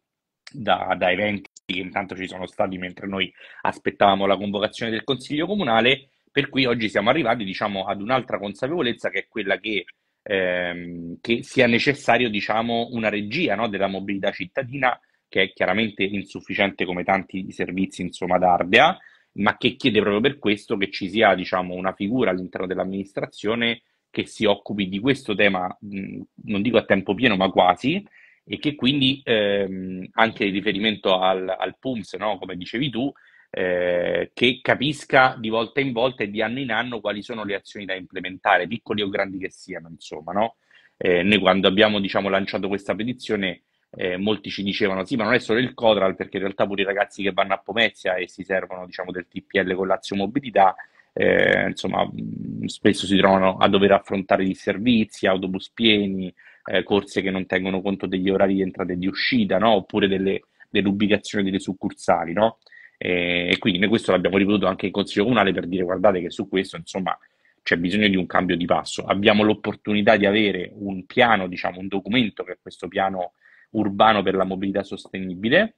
da, da eventi che intanto ci sono stati mentre noi aspettavamo la convocazione del Consiglio Comunale, per cui oggi siamo arrivati diciamo, ad un'altra consapevolezza che è quella che ehm, che sia necessario diciamo, una regia no, della mobilità cittadina che è chiaramente insufficiente come tanti servizi insomma, ad ma che chiede proprio per questo che ci sia diciamo, una figura all'interno dell'amministrazione che si occupi di questo tema, mh, non dico a tempo pieno, ma quasi, e che quindi ehm, anche in riferimento al, al PUMS, no, come dicevi tu, eh, che capisca di volta in volta e di anno in anno quali sono le azioni da implementare, piccoli o grandi che siano, insomma, no? eh, noi quando abbiamo diciamo, lanciato questa petizione eh, molti ci dicevano sì ma non è solo il Codral perché in realtà pure i ragazzi che vanno a Pomezia e si servono diciamo, del TPL con Lazio Mobilità eh, insomma, spesso si trovano a dover affrontare disservizi, autobus pieni, eh, corse che non tengono conto degli orari di entrata e di uscita, no? oppure delle, dell'ubicazione delle succursali. No? Eh, e, quindi noi questo l'abbiamo ripetuto anche in Consiglio Comunale per dire guardate che su questo insomma c'è bisogno di un cambio di passo. Abbiamo l'opportunità di avere un piano, diciamo un documento che è questo piano urbano per la mobilità sostenibile,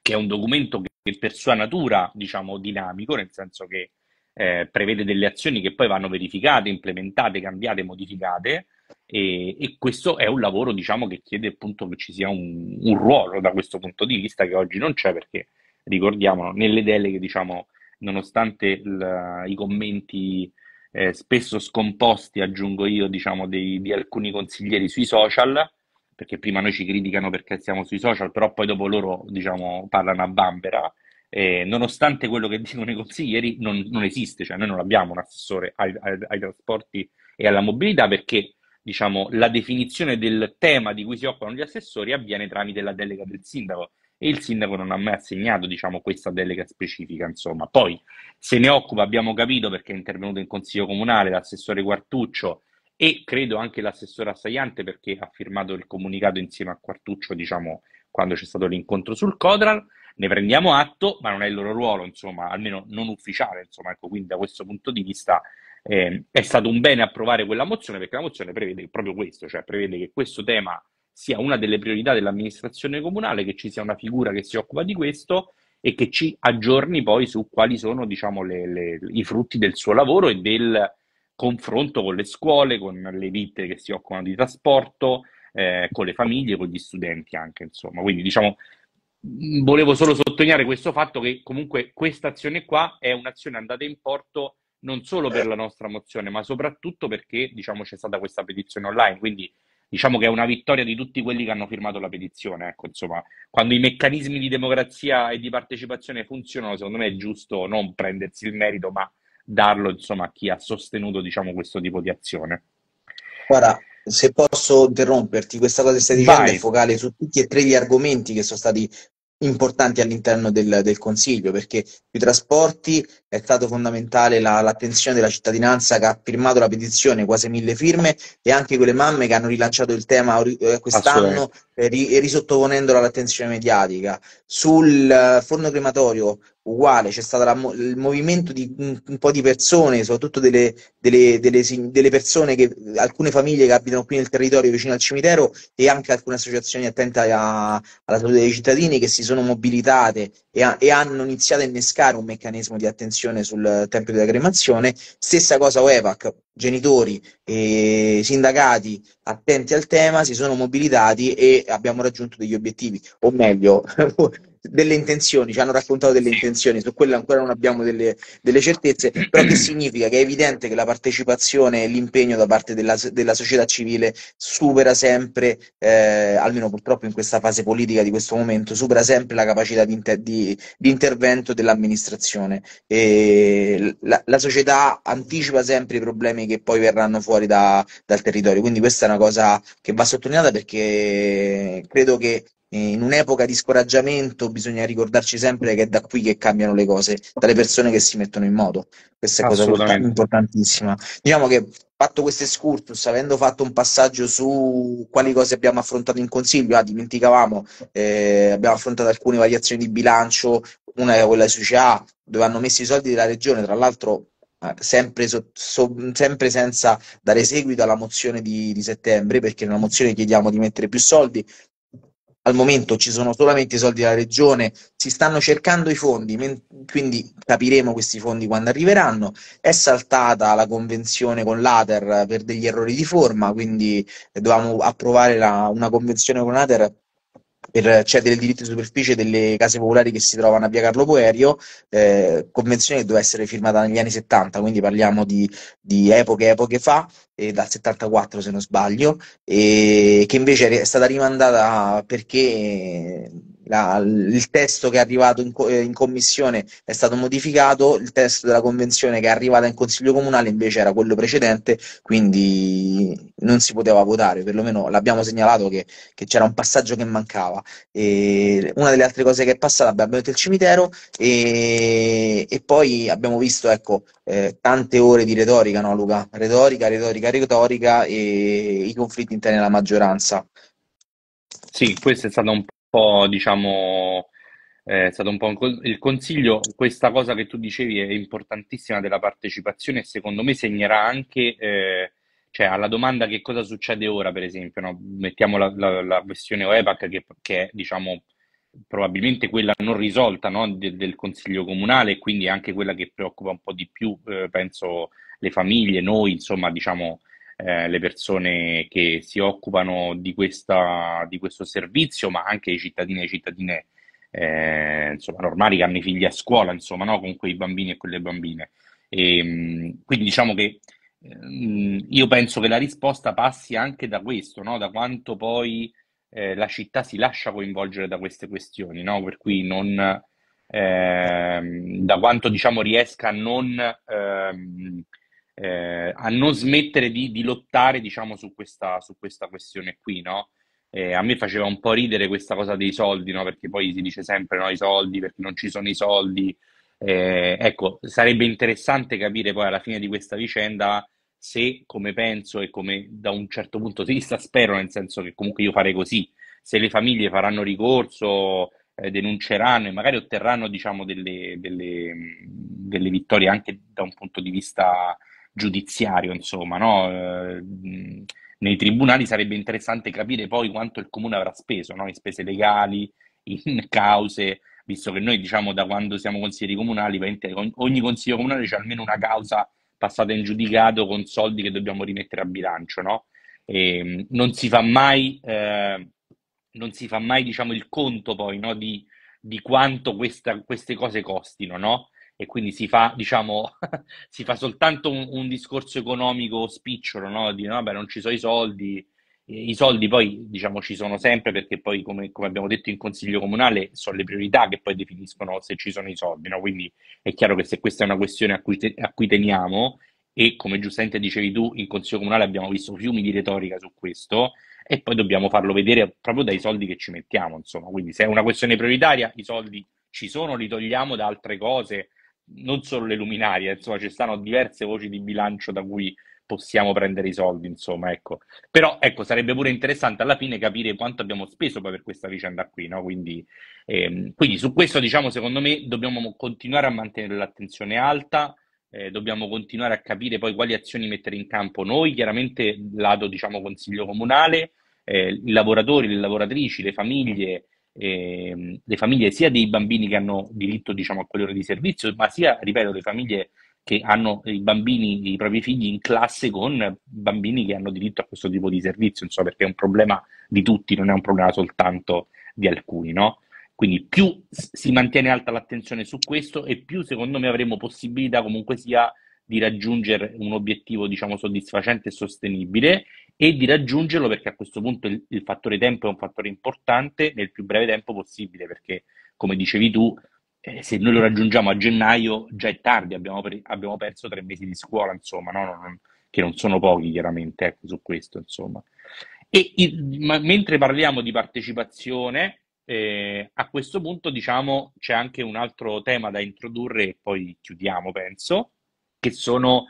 che è un documento che per sua natura diciamo dinamico, nel senso che eh, prevede delle azioni che poi vanno verificate, implementate, cambiate, modificate. E, e, questo è un lavoro diciamo, che chiede appunto che ci sia un, un ruolo da questo punto di vista che oggi non c'è perché ricordiamolo, nelle deleghe, diciamo, nonostante il, i commenti eh, spesso scomposti, aggiungo io, diciamo, dei, di alcuni consiglieri sui social, perché prima noi ci criticano perché siamo sui social, però poi dopo loro, diciamo, parlano a bambera. Eh, nonostante quello che dicono i consiglieri, non, non, esiste, cioè noi non abbiamo un assessore ai, ai, ai trasporti e alla mobilità perché diciamo, la definizione del tema di cui si occupano gli assessori avviene tramite la delega del sindaco, e il sindaco non ha mai assegnato diciamo, questa delega specifica. Insomma. Poi se ne occupa, abbiamo capito, perché è intervenuto in Consiglio Comunale l'assessore Quartuccio e credo anche l'assessore Assaiante perché ha firmato il comunicato insieme a Quartuccio diciamo, quando c'è stato l'incontro sul Codral. Ne prendiamo atto, ma non è il loro ruolo, insomma, almeno non ufficiale. Insomma, ecco, quindi da questo punto di vista eh, è stato un bene approvare quella mozione perché la mozione prevede proprio questo, cioè prevede che questo tema sia una delle priorità dell'amministrazione comunale, che ci sia una figura che si occupa di questo e che ci aggiorni poi su quali sono diciamo, le, le, i frutti del suo lavoro e del confronto con le scuole, con le ditte che si occupano di trasporto, eh, con le famiglie, con gli studenti anche, insomma. Quindi diciamo, mm, volevo solo sottolineare questo fatto che comunque questa azione qua è un'azione andata in porto non solo per la nostra mozione, ma soprattutto perché diciamo, c'è stata questa petizione online, quindi diciamo che è una vittoria di tutti quelli che hanno firmato la petizione. Ecco, insomma, quando i meccanismi di democrazia e di partecipazione funzionano, secondo me è giusto non prendersi il merito, ma darlo insomma, a chi ha sostenuto diciamo, questo tipo di azione. Guarda, se posso interromperti, questa cosa che stai dicendo Vai. è focale su tutti e tre gli argomenti che sono stati importanti all'interno del, del Consiglio, perché sui trasporti è stata fondamentale la, l'attenzione della cittadinanza che ha firmato la petizione, quasi mille firme, e anche quelle mamme che hanno rilanciato il tema eh, quest'anno, eh, risottoponendolo all'attenzione mediatica. Sul eh, forno crematorio uguale, c'è stato la, il movimento di un, un, po' di persone, soprattutto delle, delle, delle, delle, persone, che, alcune famiglie che abitano qui nel territorio vicino al cimitero e anche alcune associazioni attente alla, alla salute dei cittadini che si sono mobilitate e, a, e, hanno iniziato a innescare un meccanismo di attenzione sul tempo della cremazione. Stessa cosa OEVAC, genitori e sindacati attenti al tema si sono mobilitati e abbiamo raggiunto degli obiettivi, o meglio delle intenzioni, ci hanno raccontato delle intenzioni, su quelle ancora non abbiamo delle, delle certezze, però che <clears throat> significa che è evidente che la partecipazione e l'impegno da parte della, della società civile supera sempre, eh, almeno purtroppo in questa fase politica di questo momento, supera sempre la capacità di, inter, di, di intervento dell'amministrazione. La, la, società anticipa sempre i problemi che poi verranno fuori da, dal territorio, quindi questa è una cosa che va sottolineata perché credo che in un'epoca di scoraggiamento bisogna ricordarci sempre che è da qui che cambiano le cose, dalle persone che si mettono in moto. Questa è cosa importantissima. Diciamo che fatto questo excursus, avendo fatto un passaggio su quali cose abbiamo affrontato in consiglio, ah, dimenticavamo, eh, abbiamo affrontato alcune variazioni di bilancio, una è quella sui CA, dove hanno messo i soldi della regione, tra l'altro ah, Sempre, so, so, sempre, senza dare seguito alla mozione di, di, settembre, perché nella mozione chiediamo di mettere più soldi, al momento ci sono solamente i soldi della regione, si stanno cercando i fondi, quindi capiremo questi fondi quando arriveranno. È saltata la convenzione con l'ATER per degli errori di forma, quindi eh, dovevamo approvare la, una convenzione con l'ATER per cedere cioè, il diritto di superficie delle case popolari che si trovano a via Carlo Poerio, eh, convenzione che doveva essere firmata negli anni 70, quindi parliamo di, di epoche, epoche fa, eh, dal 74 se non sbaglio, e che invece è stata rimandata perché la, il testo che è arrivato in, co- eh, in, commissione è stato modificato, il testo della convenzione che è arrivata in consiglio comunale invece era quello precedente, quindi non si poteva votare, perlomeno l'abbiamo segnalato che, che c'era un passaggio che mancava. E una delle altre cose che è passata, abbiamo detto il cimitero e, e poi abbiamo visto ecco, eh, tante ore di retorica, no Luca? Retorica, retorica, retorica e i conflitti interni alla maggioranza. Sì, questo è stato un po', diciamo, eh, è stato un po' un co- il consiglio. Questa cosa che tu dicevi è importantissima della partecipazione secondo me segnerà anche, eh, cioè alla domanda che cosa succede ora, per esempio, no? mettiamo la, la, la questione OEPAC che, che, è, diciamo, probabilmente quella non risolta no? De, del Consiglio Comunale quindi anche quella che preoccupa un po' di più, eh, penso, le famiglie, noi, insomma, diciamo, eh, le persone che si occupano di, questa, di, questo servizio, ma anche i cittadini e cittadine eh, insomma, normali che hanno i figli a scuola, insomma, no? con quei bambini e quelle bambine. E, ehm, quindi diciamo che ehm, io penso che la risposta passi anche da questo, no? da quanto poi eh, la città si lascia coinvolgere da queste questioni, no? per cui non, eh, da quanto diciamo, riesca a non eh, eh, a non smettere di, di lottare diciamo, su, questa, su questa questione qui, no? Eh, a me faceva un po' ridere questa cosa dei soldi, no? perché poi si dice sempre no, i soldi, perché non ci sono i soldi. Eh, ecco, sarebbe interessante capire poi alla fine di questa vicenda se, come penso e come da un certo punto di vista spero, nel senso che comunque io farei così, se le famiglie faranno ricorso, eh, denunceranno e magari otterranno diciamo, delle, delle, delle vittorie anche da un punto di vista giudiziario, insomma, no? eh, nei tribunali sarebbe interessante capire poi quanto il comune avrà speso no? in spese legali, in cause, visto che noi diciamo da quando siamo consiglieri comunali, ogni consiglio comunale c'è almeno una causa passata in giudicato con soldi che dobbiamo rimettere a bilancio, no? E ehm, non si fa mai, eh, si fa mai diciamo, il conto poi no? di, di, quanto questa, queste cose costino, no? e quindi si fa, diciamo, <laughs> si fa soltanto un, un, discorso economico spicciolo, no? Di no, vabbè, non ci sono i soldi, i soldi poi diciamo ci sono sempre perché poi come, come, abbiamo detto in consiglio comunale sono le priorità che poi definiscono se ci sono i soldi no? quindi è chiaro che se questa è una questione a cui, te, a cui, teniamo e come giustamente dicevi tu in consiglio comunale abbiamo visto fiumi di retorica su questo e poi dobbiamo farlo vedere proprio dai soldi che ci mettiamo insomma quindi se è una questione prioritaria i soldi ci sono li togliamo da altre cose non solo le luminarie, insomma, ci stanno diverse voci di bilancio da cui possiamo prendere i soldi, insomma, ecco. Però, ecco, sarebbe pure interessante alla fine capire quanto abbiamo speso poi per questa vicenda qui, no? Quindi, ehm, quindi su questo, diciamo, secondo me dobbiamo continuare a mantenere l'attenzione alta, eh, dobbiamo continuare a capire poi quali azioni mettere in campo noi, chiaramente lato, diciamo, consiglio comunale, eh, i lavoratori, le lavoratrici, le famiglie, eh, le famiglie sia dei bambini che hanno diritto diciamo, a quelle ore di servizio, ma sia, ripeto, le famiglie che hanno i bambini, i propri figli in classe con bambini che hanno diritto a questo tipo di servizio, insomma, perché è un problema di tutti, non è un problema soltanto di alcuni, no? Quindi più si mantiene alta l'attenzione su questo e più secondo me avremo possibilità comunque sia di raggiungere un obiettivo diciamo soddisfacente e sostenibile e di raggiungerlo perché a questo punto il, il, fattore tempo è un fattore importante nel più breve tempo possibile perché come dicevi tu eh, se noi lo raggiungiamo a gennaio già è tardi abbiamo, per, abbiamo perso tre mesi di scuola insomma no, no, no, che non sono pochi chiaramente ecco su questo insomma e il, ma, mentre parliamo di partecipazione eh, a questo punto diciamo c'è anche un altro tema da introdurre e poi chiudiamo penso che sono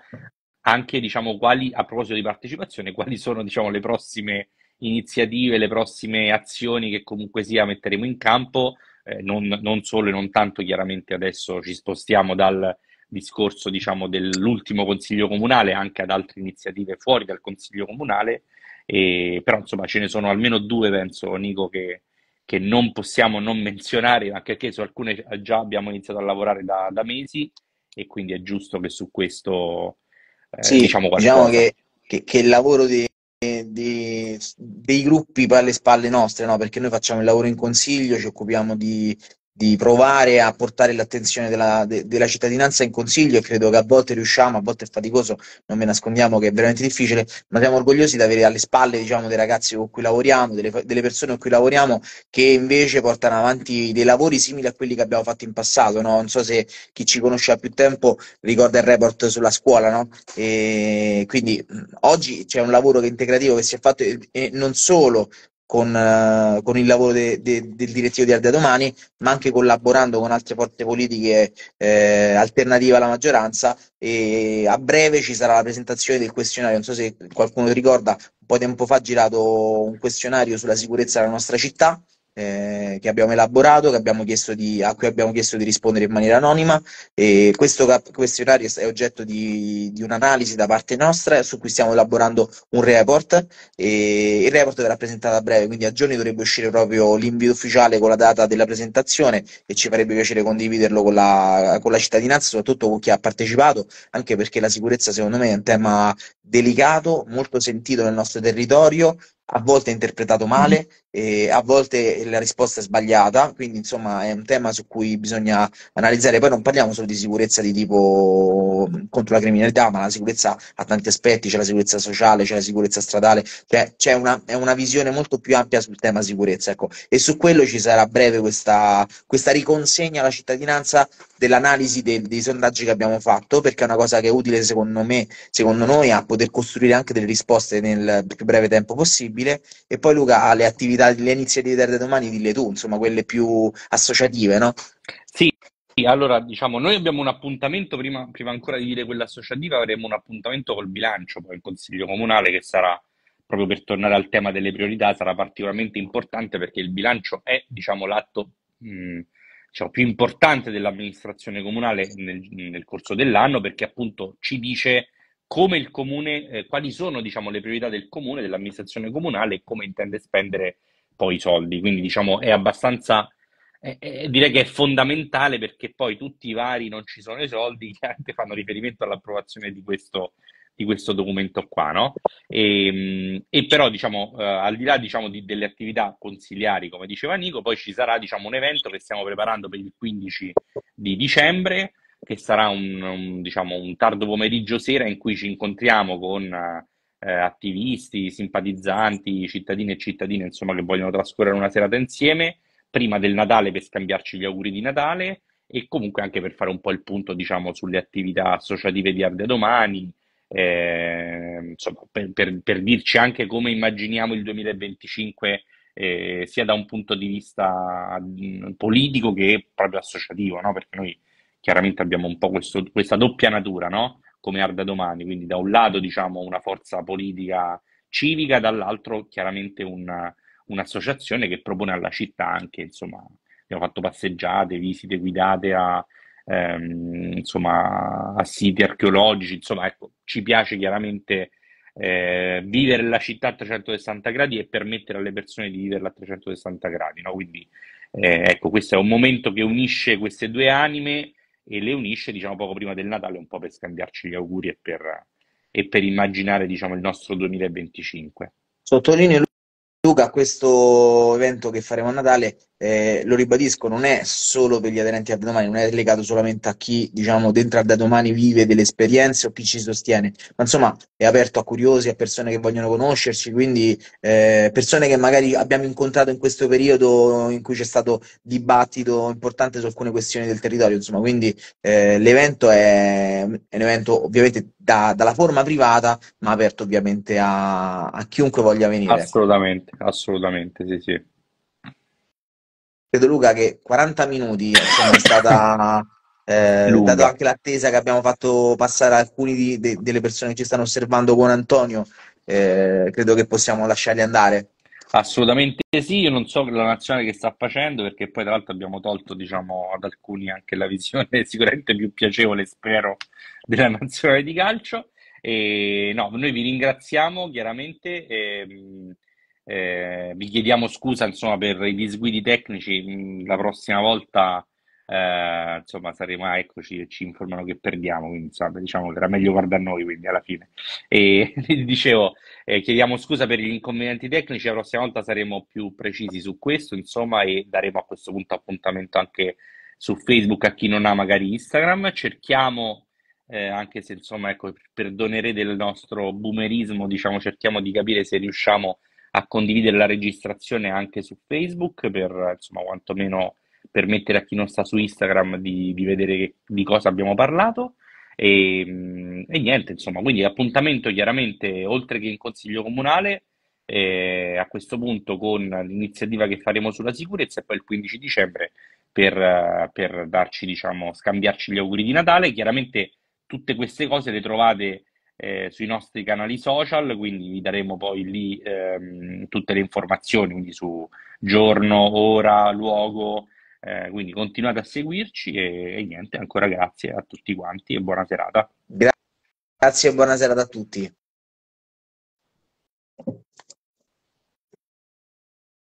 anche diciamo quali a proposito di partecipazione quali sono diciamo le prossime iniziative le prossime azioni che comunque sia metteremo in campo eh, non, non, solo e non tanto chiaramente adesso ci spostiamo dal discorso diciamo dell'ultimo consiglio comunale anche ad altre iniziative fuori dal consiglio comunale e, però insomma ce ne sono almeno due penso Nico che, che non possiamo non menzionare anche perché su alcune già abbiamo iniziato a lavorare da, da mesi e quindi è giusto che su questo eh, sì, diciamo qualcosa. Diciamo che, che, che il lavoro di, di, dei gruppi per alle spalle nostre, no? perché noi facciamo il lavoro in consiglio, ci occupiamo di, di provare a portare l'attenzione della, de, della, cittadinanza in consiglio. e Credo che a volte riusciamo, a volte è faticoso, non ne nascondiamo che è veramente difficile, ma siamo orgogliosi di avere alle spalle diciamo, dei ragazzi con cui lavoriamo, delle, delle, persone con cui lavoriamo che invece portano avanti dei lavori simili a quelli che abbiamo fatto in passato. No? Non so se chi ci conosce da più tempo ricorda il report sulla scuola. No? quindi oggi c'è un lavoro integrativo che si è fatto e, e non solo con, eh, con il lavoro de, de, del direttivo di Ardea Domani, ma anche collaborando con altre forze politiche eh, alternative alla maggioranza. E a breve ci sarà la presentazione del questionario. Non so se qualcuno ricorda, un po' di tempo fa ha girato un questionario sulla sicurezza della nostra città eh, che abbiamo elaborato, che abbiamo di, a cui abbiamo chiesto di rispondere in maniera anonima. E questo questionario è oggetto di, di un'analisi da parte nostra su cui stiamo elaborando un report e il report verrà presentato a breve, quindi a giorni dovrebbe uscire proprio l'invito ufficiale con la data della presentazione e ci farebbe piacere condividerlo con la, con la cittadinanza, soprattutto con chi ha partecipato, anche perché la sicurezza secondo me è un tema delicato, molto sentito nel nostro territorio a volte è interpretato male, mm-hmm. e a volte la risposta è sbagliata, quindi insomma è un tema su cui bisogna analizzare. Poi non parliamo solo di sicurezza di tipo contro la criminalità, ma la sicurezza ha tanti aspetti, c'è la sicurezza sociale, c'è la sicurezza stradale, cioè c'è una, una visione molto più ampia sul tema sicurezza. Ecco. E su quello ci sarà breve questa, questa riconsegna alla cittadinanza dell'analisi de, dei sondaggi che abbiamo fatto, perché è una cosa che è utile secondo me, secondo noi, a poter costruire anche delle risposte nel più breve tempo possibile. E poi Luca, le attività, le iniziative da domani, dille tu, insomma, quelle più associative, no? Sì, sì, allora diciamo, noi abbiamo un appuntamento, prima, prima ancora di dire quella associativa, avremo un appuntamento col bilancio, poi il Consiglio Comunale che sarà, proprio per tornare al tema delle priorità, sarà particolarmente importante perché il bilancio è diciamo, l'atto mh, mm, diciamo, più importante dell'amministrazione comunale nel, nel, corso dell'anno perché appunto ci dice come il comune, eh, quali sono diciamo, le priorità del comune, dell'amministrazione comunale e come intende spendere poi i soldi. Quindi diciamo, è abbastanza eh, eh, eh, direi che è fondamentale perché poi tutti i vari non ci sono i soldi, <laughs> chiaramente fanno riferimento all'approvazione di questo, di questo documento qua, no? E, ehm, e però, diciamo, eh, al di là diciamo, di, delle attività consiliari, come diceva Nico, poi ci sarà diciamo, un evento che stiamo preparando per il 15 di dicembre, che sarà un, un, diciamo, un tardo pomeriggio sera in cui ci incontriamo con eh, attivisti, simpatizzanti, cittadini e cittadine, insomma, che vogliono trascorrere una serata insieme prima del Natale per scambiarci gli auguri di Natale e comunque anche per fare un po' il punto, diciamo, sulle attività associative di Arde Domani, eh, insomma, per, per, per, dirci anche come immaginiamo il 2025 eh, sia da un punto di vista mm, politico che proprio associativo, no? Perché noi chiaramente abbiamo un po' questo, questa doppia natura, no? Come Arda Domani, quindi da un lato, diciamo, una forza politica civica, dall'altro chiaramente una un'associazione che propone alla città anche, insomma, abbiamo fatto passeggiate, visite guidate a, ehm, insomma, a siti archeologici, insomma, ecco, ci piace chiaramente eh, vivere la città a 360 gradi e permettere alle persone di viverla a 360 gradi, no? Quindi, eh, ecco, questo è un momento che unisce queste due anime e le unisce, diciamo, poco prima del Natale, un po' per scambiarci gli auguri e per, e per immaginare, diciamo, il nostro 2025. Sottolineo Luca, a questo evento che faremo a Natale eh, lo ribadisco, non è solo per gli aderenti a domani, non è legato solamente a chi, diciamo, dentro a da domani vive delle esperienze o chi ci sostiene, ma insomma è aperto a curiosi, a persone che vogliono conoscerci, quindi eh, persone che magari abbiamo incontrato in questo periodo in cui c'è stato dibattito importante su alcune questioni del territorio, insomma, quindi eh, l'evento è, è, un evento ovviamente da, dalla forma privata, ma aperto ovviamente a, a chiunque voglia venire. Ecco. Assolutamente, assolutamente, sì, sì credo Luca che 40 minuti è stata <laughs> eh, dato anche l'attesa che abbiamo fatto passare alcuni di, de, delle persone che ci stanno osservando con Antonio eh, credo che possiamo lasciarli andare assolutamente sì io non so la nazionale che sta facendo perché poi tra l'altro abbiamo tolto diciamo ad alcuni anche la visione <laughs> sicuramente più piacevole spero della nazionale di calcio e no noi vi ringraziamo chiaramente e, ehm, eh, vi chiediamo scusa insomma, per i disguidi tecnici, mm, la prossima volta eh, insomma, saremo, ah, eccoci, ci informano che perdiamo, quindi insomma, diciamo che era meglio guardare noi quindi alla fine. E <laughs> dicevo, eh, chiediamo scusa per gli inconvenienti tecnici, la prossima volta saremo più precisi su questo, insomma, e daremo a questo punto appuntamento anche su Facebook a chi non ha magari Instagram, cerchiamo... Eh, anche se insomma ecco, perdonerete il nostro boomerismo, diciamo cerchiamo di capire se riusciamo a a condividere la registrazione anche su Facebook per insomma quantomeno permettere a chi non sta su Instagram di, di vedere di cosa abbiamo parlato e, mm, e niente insomma quindi appuntamento chiaramente oltre che in consiglio comunale eh, a questo punto con l'iniziativa che faremo sulla sicurezza e poi il 15 dicembre per, per darci diciamo scambiarci gli auguri di Natale chiaramente tutte queste cose le trovate eh, sui nostri canali social, quindi vi daremo poi lì ehm, tutte le informazioni, quindi su giorno, ora, luogo, eh, quindi continuate a seguirci e, e niente, ancora grazie a tutti quanti e buona serata. grazie e buona serata a tutti.